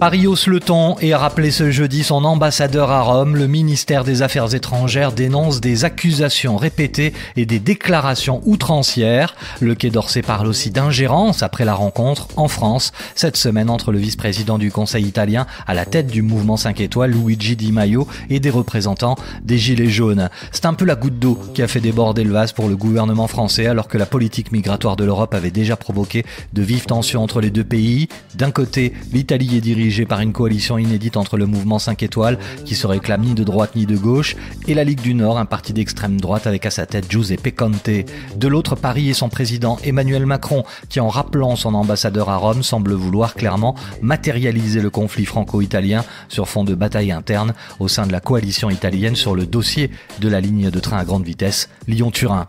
Paris hausse le ton et a rappelé ce jeudi son ambassadeur à Rome. Le ministère des Affaires étrangères dénonce des accusations répétées et des déclarations outrancières. Le Quai d'Orsay parle aussi d'ingérence après la rencontre en France cette semaine entre le vice-président du Conseil italien à la tête du mouvement 5 étoiles Luigi Di Maio et des représentants des Gilets jaunes. C'est un peu la goutte d'eau qui a fait déborder le vase pour le gouvernement français alors que la politique migratoire de l'Europe avait déjà provoqué de vives tensions entre les deux pays. D'un côté, l'Italie est dirigée par une coalition inédite entre le mouvement 5 étoiles, qui se réclame ni de droite ni de gauche, et la Ligue du Nord, un parti d'extrême droite avec à sa tête Giuseppe Conte. De l'autre, Paris et son président Emmanuel Macron, qui en rappelant son ambassadeur à Rome semble vouloir clairement matérialiser le conflit franco-italien sur fond de bataille interne au sein de la coalition italienne sur le dossier de la ligne de train à grande vitesse Lyon-Turin.